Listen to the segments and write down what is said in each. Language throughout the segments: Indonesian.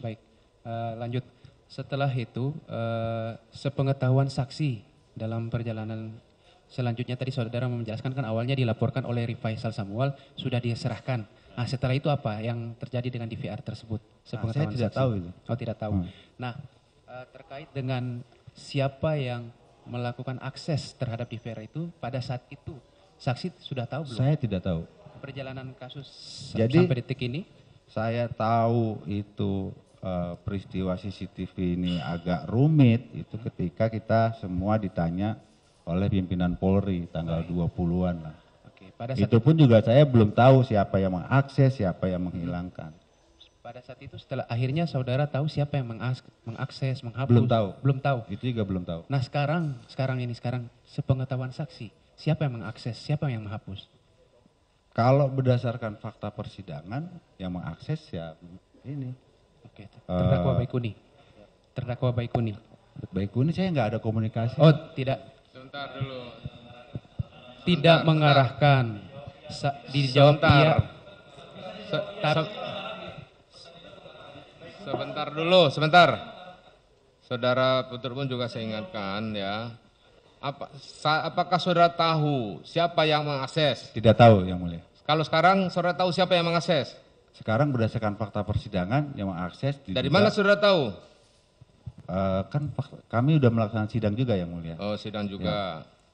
Baik, uh, lanjut. Setelah itu, uh, sepengetahuan saksi dalam perjalanan selanjutnya tadi saudara menjelaskan kan awalnya dilaporkan oleh Rifaisal Samuel sudah diserahkan. Nah setelah itu apa yang terjadi dengan DVR tersebut? nah, saya tidak saksi. tahu itu. Oh tidak tahu. Hmm. Nah eh, terkait dengan siapa yang melakukan akses terhadap DVR itu pada saat itu saksi sudah tahu belum? Saya tidak tahu. Perjalanan kasus Jadi, sampai detik ini? Saya tahu itu Eh, peristiwa CCTV ini agak rumit itu ketika kita semua ditanya oleh pimpinan Polri tanggal 20-an lah. Oke, pada saat itu pun juga saya belum tahu siapa yang mengakses, siapa yang menghilangkan. Pada saat itu setelah akhirnya saudara tahu siapa yang mengakses, menghapus. Belum tahu. Belum tahu. Itu juga belum tahu. Nah, sekarang sekarang ini sekarang sepengetahuan saksi, siapa yang mengakses, siapa yang menghapus? Kalau berdasarkan fakta persidangan yang mengakses ya ini Eh. terdakwa uh, Baikuni. Terdakwa Baikuni. Baikuni saya nggak ada komunikasi. Oh, tidak. Sebentar dulu. Tidak mengarahkan. Sa dijawab sebentar. sebentar dulu, sebentar. Saudara Putri pun juga saya ingatkan ya. Apa, apakah saudara tahu siapa yang mengakses? Tidak tahu, Yang Mulia. Kalau sekarang saudara tahu siapa yang mengakses? Sekarang berdasarkan fakta persidangan yang mengakses diduga, Dari mana saudara tahu? Uh, kan kami sudah melaksanakan sidang juga yang mulia. Oh, sidang juga. Ya.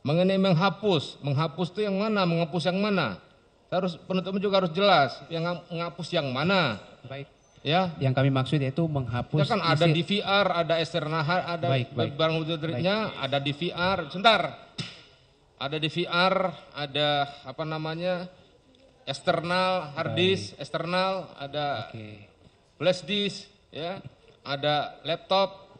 Mengenai menghapus, menghapus itu yang mana? Menghapus yang mana? Harus penutupnya juga harus jelas yang menghapus yang mana. Baik. Ya. Yang kami maksud yaitu menghapus. Ya kan ada isi... DVR, ada esternahar, ada baik, baik. barang mudrariknya, ada DVR. Sebentar. Ada DVR, ada apa namanya? eksternal hard disk, eksternal ada okay. flash disk, ya, ada laptop.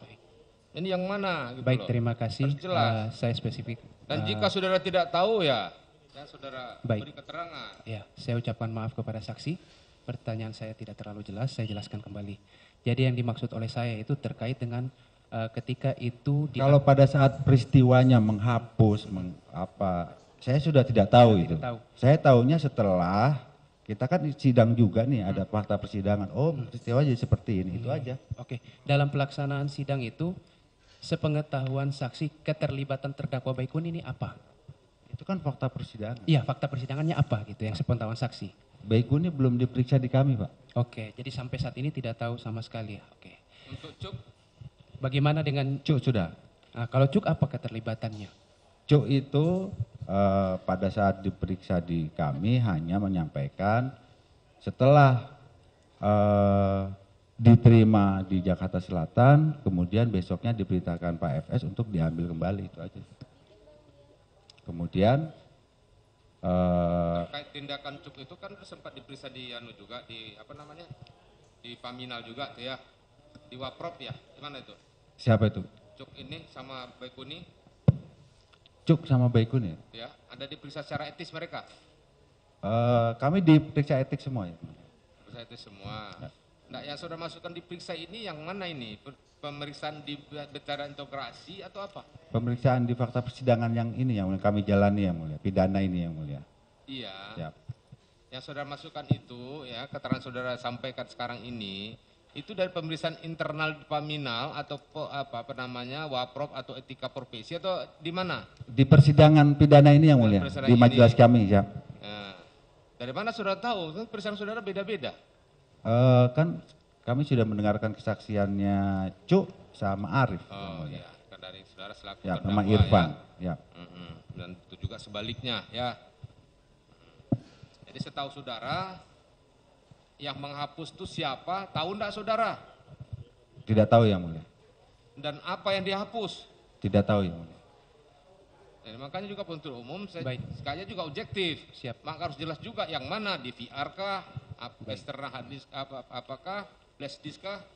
Ini yang mana? Gitu Baik, loh. terima kasih. Uh, saya spesifik. Dan uh, jika saudara tidak tahu ya, ya saudara Baik. beri keterangan. Ya, saya ucapkan maaf kepada saksi. Pertanyaan saya tidak terlalu jelas, saya jelaskan kembali. Jadi yang dimaksud oleh saya itu terkait dengan uh, ketika itu. Kalau pada saat peristiwanya menghapus, meng, apa saya sudah tidak tahu itu. Tahu. Saya tahunya setelah kita kan sidang juga nih hmm. ada fakta persidangan. Oh, hmm. peristiwa jadi seperti ini. Hmm. Itu aja. Oke. Dalam pelaksanaan sidang itu sepengetahuan saksi keterlibatan terdakwa Baikun ini apa? Itu kan fakta persidangan. Iya, fakta persidangannya apa gitu yang sepengetahuan saksi? Baikun belum diperiksa di kami, Pak. Oke, jadi sampai saat ini tidak tahu sama sekali ya. Oke. Untuk Cuk bagaimana dengan Cuk sudah? Nah, kalau Cuk apa keterlibatannya? Cuk itu Eh, pada saat diperiksa di kami hanya menyampaikan setelah eh, diterima di Jakarta Selatan, kemudian besoknya diberitakan Pak FS untuk diambil kembali itu aja. Kemudian eh, terkait tindakan cuk itu kan sempat diperiksa di anu juga di apa namanya di Paminal juga ya di Waprop ya gimana itu? Siapa itu? Cuk ini sama Baikuni Cuk sama Baikun ya? Ya, Anda diperiksa secara etis mereka? Uh, kami diperiksa etik semua ya. Diperiksa etis semua. Ya. Nah, yang sudah masukkan diperiksa ini yang mana ini? Pemeriksaan di bicara integrasi atau apa? Pemeriksaan di fakta persidangan yang ini yang kami jalani yang mulia, pidana ini yang mulia. Iya. Siap. Ya. Yang saudara masukkan itu ya keterangan saudara sampaikan sekarang ini itu dari pemeriksaan internal paminal atau apa, apa namanya waprop atau etika profesi atau di mana? Di persidangan pidana ini yang mulia, di majelis kami ya. Nah, dari mana saudara tahu? persidangan saudara beda-beda. Uh, kan kami sudah mendengarkan kesaksiannya Cuk sama Arif. Oh ya. kan dari saudara selaku ya, sama ya. Irfan. Ya. ya. Mm -hmm. Dan itu juga sebaliknya ya. Jadi setahu saudara yang menghapus itu siapa? Tahu enggak saudara? Tidak tahu yang mulia. Dan apa yang dihapus? Tidak tahu yang mulia. Dan eh, makanya juga penuntut umum saya Baik. sekalian juga objektif. Siap. Maka harus jelas juga yang mana DVR kah, Baik. external hard disk apa apakah, flash disk kah?